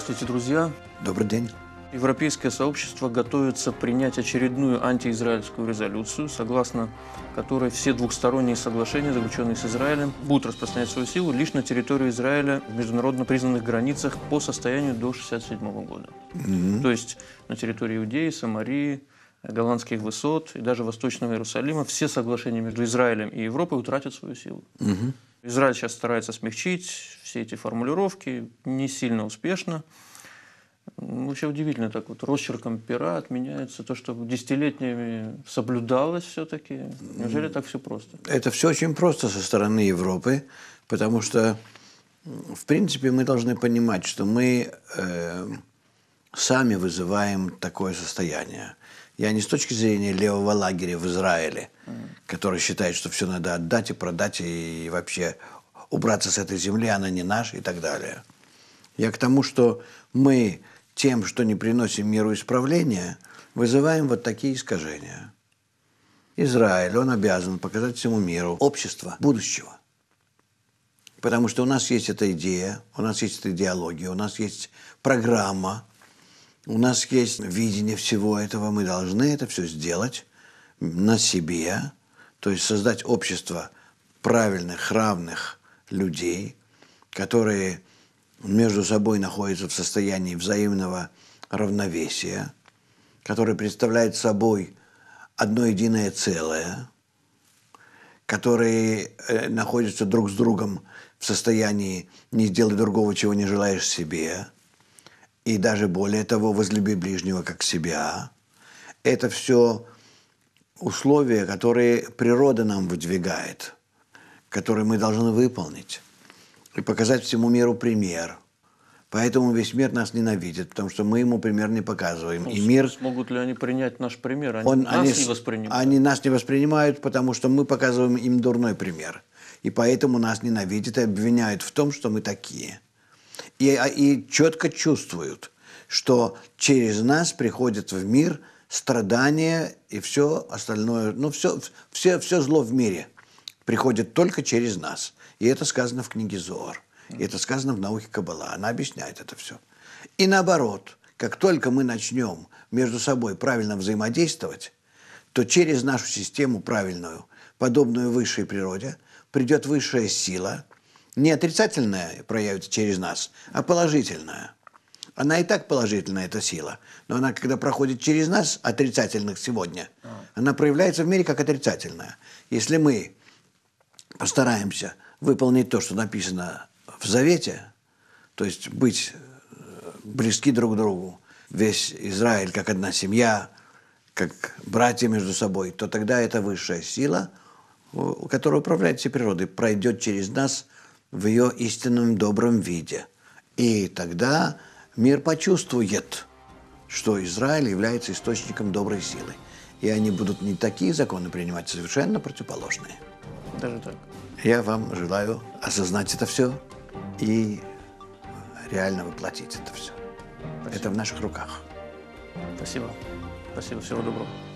Здравствуйте, друзья. Добрый день. Европейское сообщество готовится принять очередную антиизраильскую резолюцию, согласно которой все двухсторонние соглашения, заключенные с Израилем, будут распространять свою силу лишь на территорию Израиля в международно признанных границах по состоянию до 1967 года. Mm-hmm. То есть на территории Иудеи, Самарии, голландских высот и даже Восточного Иерусалима все соглашения между Израилем и Европой утратят свою силу. Угу. Израиль сейчас старается смягчить все эти формулировки, не сильно успешно. Вообще удивительно, так вот росчерком пера отменяется то, что десятилетиями соблюдалось все-таки. Неужели так все просто? Это все очень просто со стороны Европы, потому что, в принципе, мы должны понимать, что мы э, сами вызываем такое состояние. Я не с точки зрения левого лагеря в Израиле, mm. который считает, что все надо отдать и продать, и вообще убраться с этой земли, она не наша и так далее. Я к тому, что мы тем, что не приносим миру исправления, вызываем вот такие искажения. Израиль, он обязан показать всему миру общество будущего. Потому что у нас есть эта идея, у нас есть эта идеология, у нас есть программа – у нас есть видение всего этого, мы должны это все сделать на себе, то есть создать общество правильных, равных людей, которые между собой находятся в состоянии взаимного равновесия, которые представляют собой одно единое целое, которые э, находятся друг с другом в состоянии не сделать другого, чего не желаешь себе – и даже более того, возлюби ближнего как себя. Это все условия, которые природа нам выдвигает, которые мы должны выполнить и показать всему миру пример. Поэтому весь мир нас ненавидит, потому что мы ему пример не показываем. Ну, и мир... Смогут ли они принять наш пример? Они он, нас они, не воспринимают. Они нас не воспринимают, потому что мы показываем им дурной пример. И поэтому нас ненавидят и обвиняют в том, что мы такие – и, а, и четко чувствуют, что через нас приходит в мир страдания и все остальное, ну все, все, все зло в мире приходит только через нас. И это сказано в книге Зор, И это сказано в науке Каббала. Она объясняет это все. И наоборот, как только мы начнем между собой правильно взаимодействовать, то через нашу систему правильную, подобную высшей природе, придет высшая сила, не отрицательная проявится через нас, а положительная. Она и так положительная, эта сила. Но она, когда проходит через нас, отрицательных сегодня, а. она проявляется в мире как отрицательная. Если мы постараемся выполнить то, что написано в Завете, то есть быть э, близки друг к другу, весь Израиль как одна семья, как братья между собой, то тогда эта высшая сила, которая управляет всей природой, пройдет через нас – в ее истинном добром виде. И тогда мир почувствует, что Израиль является источником доброй силы. И они будут не такие законы принимать, совершенно противоположные. Даже так. Я вам желаю осознать это все и реально воплотить это все. Спасибо. Это в наших руках. Спасибо. Спасибо. Всего доброго.